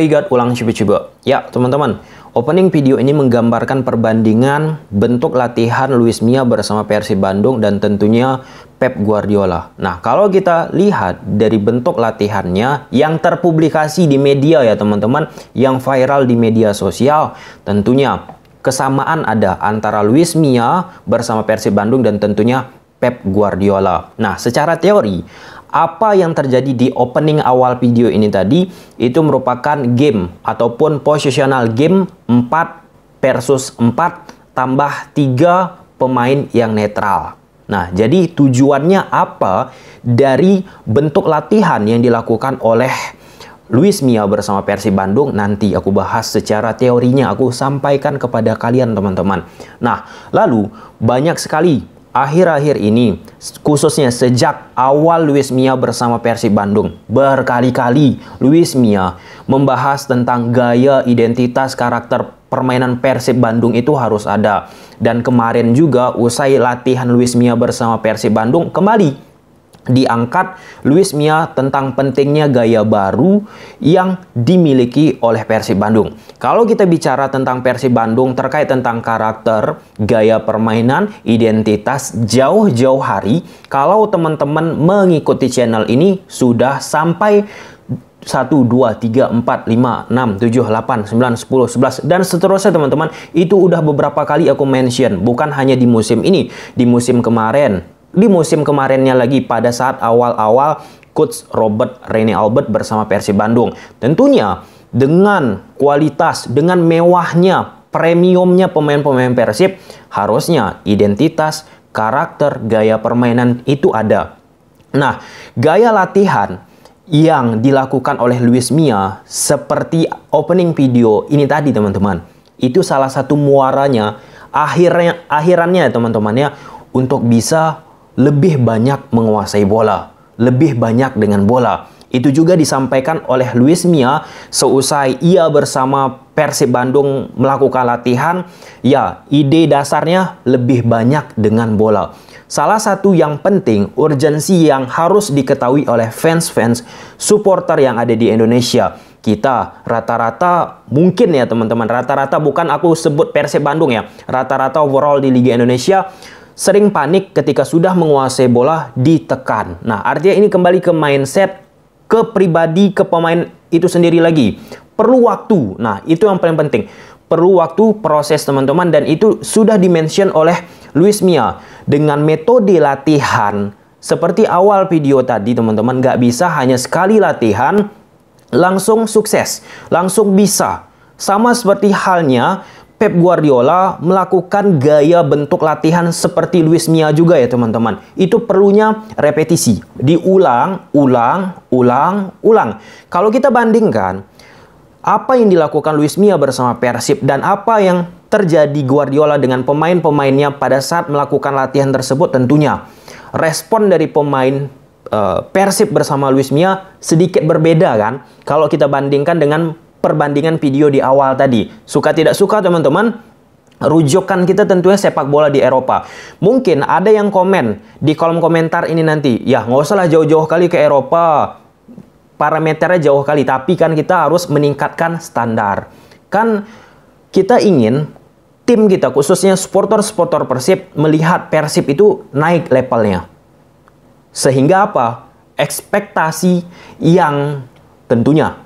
Haigat ulang coba-coba. Ya, teman-teman. Opening video ini menggambarkan perbandingan bentuk latihan Luis Mia bersama Persib Bandung dan tentunya Pep Guardiola. Nah, kalau kita lihat dari bentuk latihannya yang terpublikasi di media ya teman-teman, yang viral di media sosial, tentunya kesamaan ada antara Luis Mia bersama Persib Bandung dan tentunya Pep Guardiola. Nah, secara teori apa yang terjadi di opening awal video ini tadi itu merupakan game ataupun positional game 4 versus 4 tambah 3 pemain yang netral. Nah, jadi tujuannya apa dari bentuk latihan yang dilakukan oleh Luis Mia bersama Persib Bandung nanti aku bahas secara teorinya aku sampaikan kepada kalian teman-teman. Nah, lalu banyak sekali akhir-akhir ini, khususnya sejak awal Luis Mia bersama Persib Bandung, berkali-kali Luis Mia membahas tentang gaya, identitas, karakter permainan Persib Bandung itu harus ada. Dan kemarin juga usai latihan Luis Mia bersama Persib Bandung, kembali diangkat Luis Mia tentang pentingnya gaya baru yang dimiliki oleh Persib Bandung. Kalau kita bicara tentang Persib Bandung terkait tentang karakter, gaya permainan, identitas jauh-jauh hari, kalau teman-teman mengikuti channel ini sudah sampai 1, 2, 3, 4, 5, 6, 7, 8, 9, 10, 11 dan seterusnya teman-teman itu udah beberapa kali aku mention bukan hanya di musim ini di musim kemarin di musim kemarinnya lagi pada saat awal-awal coach Robert Rene Albert bersama Persib Bandung. Tentunya dengan kualitas, dengan mewahnya, premiumnya pemain-pemain Persib, harusnya identitas, karakter, gaya permainan itu ada. Nah, gaya latihan yang dilakukan oleh Luis Mia seperti opening video ini tadi teman-teman. Itu salah satu muaranya akhirnya akhirannya teman-temannya untuk bisa lebih banyak menguasai bola, lebih banyak dengan bola. Itu juga disampaikan oleh Luis Mia seusai ia bersama Persib Bandung melakukan latihan. Ya, ide dasarnya lebih banyak dengan bola. Salah satu yang penting, urgensi yang harus diketahui oleh fans-fans supporter yang ada di Indonesia. Kita rata-rata mungkin ya teman-teman, rata-rata bukan aku sebut Persib Bandung ya, rata-rata overall di Liga Indonesia sering panik ketika sudah menguasai bola ditekan. Nah, artinya ini kembali ke mindset, ke pribadi, ke pemain itu sendiri lagi. Perlu waktu. Nah, itu yang paling penting. Perlu waktu proses teman-teman dan itu sudah dimention oleh Luis Mia dengan metode latihan seperti awal video tadi teman-teman nggak bisa hanya sekali latihan langsung sukses, langsung bisa. Sama seperti halnya Pep Guardiola melakukan gaya bentuk latihan seperti Luis Mia juga ya teman-teman. Itu perlunya repetisi, diulang, ulang, ulang, ulang. Kalau kita bandingkan apa yang dilakukan Luis Mia bersama Persib dan apa yang terjadi Guardiola dengan pemain-pemainnya pada saat melakukan latihan tersebut tentunya respon dari pemain uh, Persib bersama Luis Mia sedikit berbeda kan kalau kita bandingkan dengan perbandingan video di awal tadi. Suka tidak suka teman-teman, rujukan kita tentunya sepak bola di Eropa. Mungkin ada yang komen di kolom komentar ini nanti, ya nggak usah lah jauh-jauh kali ke Eropa, parameternya jauh kali, tapi kan kita harus meningkatkan standar. Kan kita ingin tim kita, khususnya supporter-supporter Persib, melihat Persib itu naik levelnya. Sehingga apa? Ekspektasi yang tentunya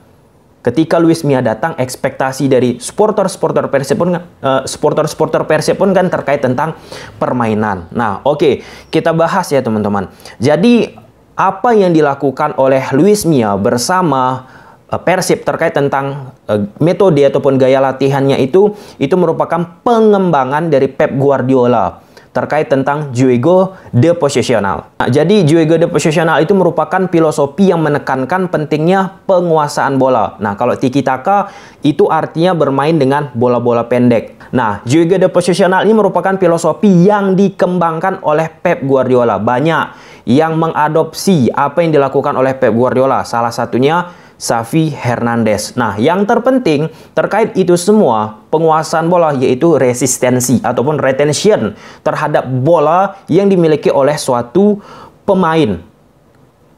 ketika Luis Mia datang ekspektasi dari supporter-supporter Persepun pun, eh, supporter-supporter Persib pun kan terkait tentang permainan. Nah, oke, okay, kita bahas ya teman-teman. Jadi apa yang dilakukan oleh Luis Mia bersama eh, Persib terkait tentang eh, metode ataupun gaya latihannya itu itu merupakan pengembangan dari Pep Guardiola terkait tentang juego de posesional. Nah, jadi juego de posesional itu merupakan filosofi yang menekankan pentingnya penguasaan bola. Nah, kalau tiki taka itu artinya bermain dengan bola-bola pendek. Nah, juego de posesional ini merupakan filosofi yang dikembangkan oleh Pep Guardiola. Banyak yang mengadopsi apa yang dilakukan oleh Pep Guardiola. Salah satunya Safi Hernandez. Nah, yang terpenting terkait itu semua penguasaan bola yaitu resistensi ataupun retention terhadap bola yang dimiliki oleh suatu pemain.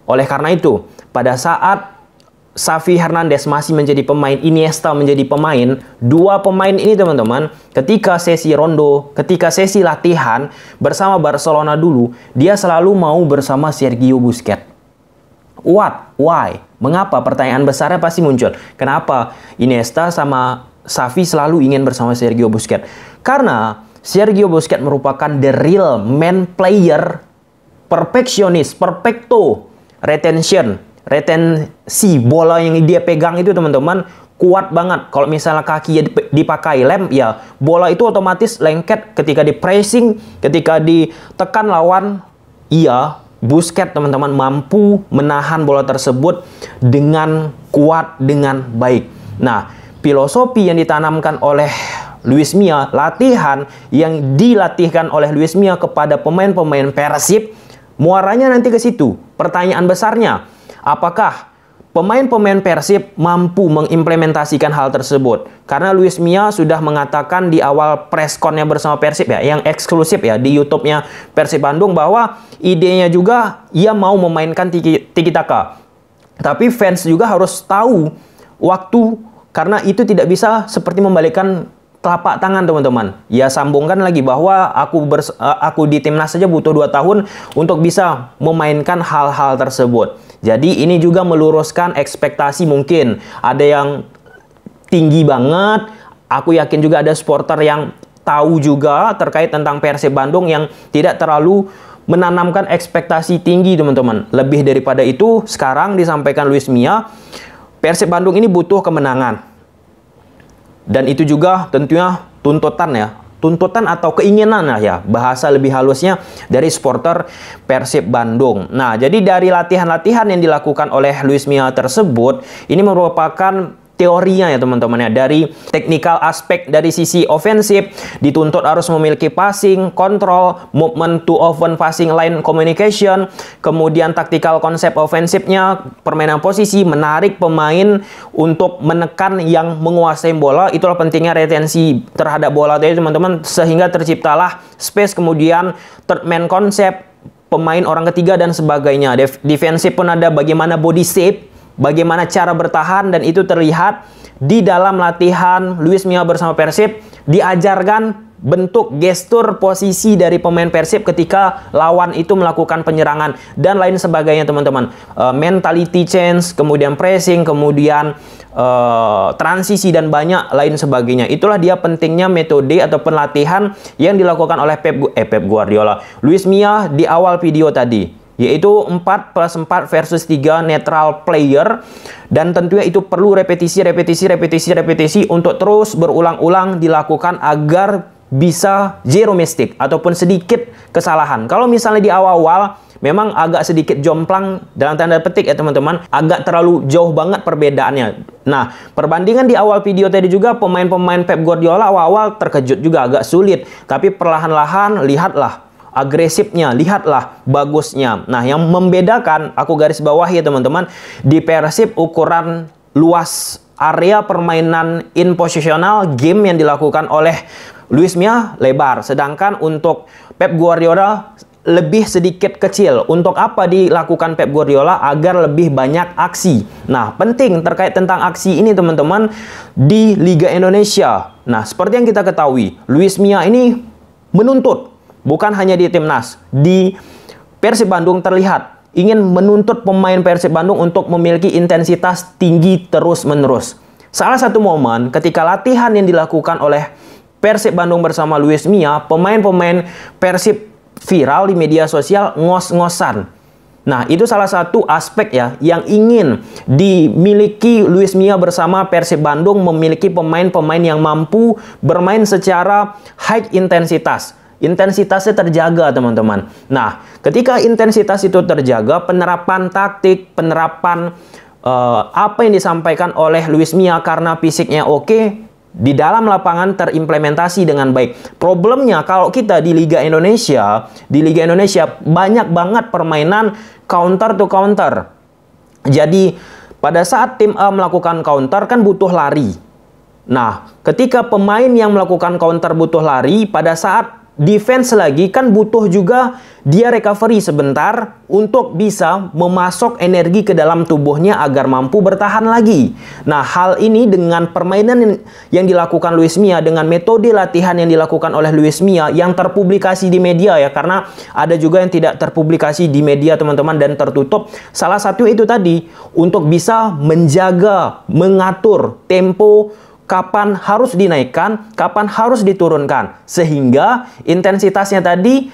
Oleh karena itu, pada saat Safi Hernandez masih menjadi pemain, Iniesta menjadi pemain. Dua pemain ini teman-teman, ketika sesi rondo, ketika sesi latihan bersama Barcelona dulu, dia selalu mau bersama Sergio Busquets. What? Why? Mengapa? Pertanyaan besarnya pasti muncul. Kenapa Iniesta sama Xavi selalu ingin bersama Sergio Busquets? Karena Sergio Busquets merupakan the real man player, perfectionist, perfecto, retention, retensi bola yang dia pegang itu teman-teman kuat banget. Kalau misalnya kaki dipakai lem, ya bola itu otomatis lengket ketika di pressing, ketika ditekan lawan, iya Busket teman-teman mampu menahan bola tersebut dengan kuat dengan baik. Nah, filosofi yang ditanamkan oleh Luis Mia, latihan yang dilatihkan oleh Luis Mia kepada pemain-pemain Persib, muaranya nanti ke situ. Pertanyaan besarnya, apakah Pemain-pemain Persib mampu mengimplementasikan hal tersebut. Karena Luis Mia sudah mengatakan di awal preskonnya bersama Persib ya, yang eksklusif ya di YouTube-nya Persib Bandung bahwa idenya juga ia mau memainkan tiki, tiki taka. Tapi fans juga harus tahu waktu karena itu tidak bisa seperti membalikkan telapak tangan teman-teman. Ya sambungkan lagi bahwa aku bers aku di timnas saja butuh 2 tahun untuk bisa memainkan hal-hal tersebut. Jadi ini juga meluruskan ekspektasi mungkin. Ada yang tinggi banget, aku yakin juga ada supporter yang tahu juga terkait tentang Persib Bandung yang tidak terlalu menanamkan ekspektasi tinggi teman-teman. Lebih daripada itu, sekarang disampaikan Luis Mia, Persib Bandung ini butuh kemenangan. Dan itu juga tentunya tuntutan ya tuntutan atau keinginan lah ya bahasa lebih halusnya dari supporter Persib Bandung. Nah, jadi dari latihan-latihan yang dilakukan oleh Luis Mia tersebut ini merupakan teorinya ya teman-teman ya dari technical aspek dari sisi ofensif dituntut harus memiliki passing, control, movement to open passing line communication, kemudian taktikal konsep ofensifnya, permainan posisi, menarik pemain untuk menekan yang menguasai bola. Itulah pentingnya retensi terhadap bola tadi teman-teman sehingga terciptalah space kemudian third man konsep pemain orang ketiga dan sebagainya. Def defensif pun ada bagaimana body shape Bagaimana cara bertahan dan itu terlihat di dalam latihan Luis Mia bersama Persib diajarkan bentuk gestur posisi dari pemain Persib ketika lawan itu melakukan penyerangan dan lain sebagainya teman-teman uh, mentality change kemudian pressing kemudian uh, transisi dan banyak lain sebagainya itulah dia pentingnya metode atau pelatihan yang dilakukan oleh Pep eh, Pep Guardiola Luis Mia di awal video tadi yaitu 4 plus 4 versus 3 netral player dan tentunya itu perlu repetisi repetisi repetisi repetisi untuk terus berulang-ulang dilakukan agar bisa zero mistake ataupun sedikit kesalahan. Kalau misalnya di awal-awal memang agak sedikit jomplang dalam tanda petik ya teman-teman, agak terlalu jauh banget perbedaannya. Nah, perbandingan di awal video tadi juga pemain-pemain Pep Guardiola awal-awal terkejut juga agak sulit, tapi perlahan-lahan lihatlah agresifnya, lihatlah bagusnya. Nah, yang membedakan, aku garis bawah ya teman-teman, di Persib ukuran luas area permainan in positional game yang dilakukan oleh Luis Mia lebar, sedangkan untuk Pep Guardiola lebih sedikit kecil. Untuk apa dilakukan Pep Guardiola agar lebih banyak aksi? Nah, penting terkait tentang aksi ini teman-teman di Liga Indonesia. Nah, seperti yang kita ketahui, Luis Mia ini menuntut bukan hanya di timnas, di Persib Bandung terlihat ingin menuntut pemain Persib Bandung untuk memiliki intensitas tinggi terus-menerus. Salah satu momen ketika latihan yang dilakukan oleh Persib Bandung bersama Luis Mia, pemain-pemain Persib viral di media sosial ngos-ngosan. Nah, itu salah satu aspek ya yang ingin dimiliki Luis Mia bersama Persib Bandung memiliki pemain-pemain yang mampu bermain secara high intensitas. Intensitasnya terjaga, teman-teman. Nah, ketika intensitas itu terjaga, penerapan taktik, penerapan uh, apa yang disampaikan oleh Luis Mia karena fisiknya oke, okay, di dalam lapangan terimplementasi dengan baik. Problemnya kalau kita di Liga Indonesia, di Liga Indonesia banyak banget permainan counter to counter. Jadi pada saat tim A melakukan counter kan butuh lari. Nah, ketika pemain yang melakukan counter butuh lari, pada saat defense lagi kan butuh juga dia recovery sebentar untuk bisa memasok energi ke dalam tubuhnya agar mampu bertahan lagi. Nah, hal ini dengan permainan yang dilakukan Luis Mia dengan metode latihan yang dilakukan oleh Luis Mia yang terpublikasi di media ya karena ada juga yang tidak terpublikasi di media teman-teman dan tertutup. Salah satu itu tadi untuk bisa menjaga, mengatur tempo kapan harus dinaikkan, kapan harus diturunkan. Sehingga intensitasnya tadi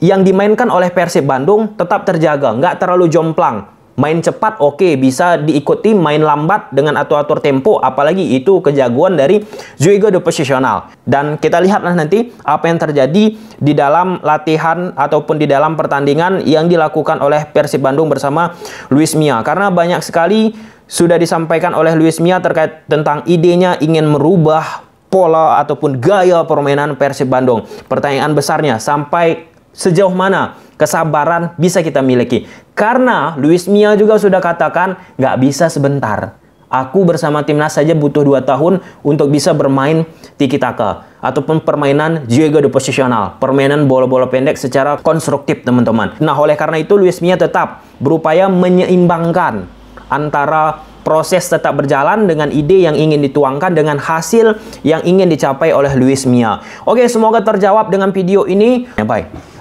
yang dimainkan oleh Persib Bandung tetap terjaga, nggak terlalu jomplang. Main cepat oke, okay, bisa diikuti main lambat dengan atur-atur tempo, apalagi itu kejagoan dari Zuigo de Positional. Dan kita lihatlah nanti apa yang terjadi di dalam latihan ataupun di dalam pertandingan yang dilakukan oleh Persib Bandung bersama Luis Mia. Karena banyak sekali sudah disampaikan oleh Luis Mia terkait tentang idenya ingin merubah pola ataupun gaya permainan Persib Bandung. Pertanyaan besarnya, sampai sejauh mana kesabaran bisa kita miliki? Karena Luis Mia juga sudah katakan, nggak bisa sebentar. Aku bersama timnas saja butuh 2 tahun untuk bisa bermain tiki taka ataupun permainan juga de posisional, permainan bola-bola pendek secara konstruktif teman-teman. Nah, oleh karena itu Luis Mia tetap berupaya menyeimbangkan antara proses tetap berjalan dengan ide yang ingin dituangkan dengan hasil yang ingin dicapai oleh Luis Mia. Oke, semoga terjawab dengan video ini. Ya, bye.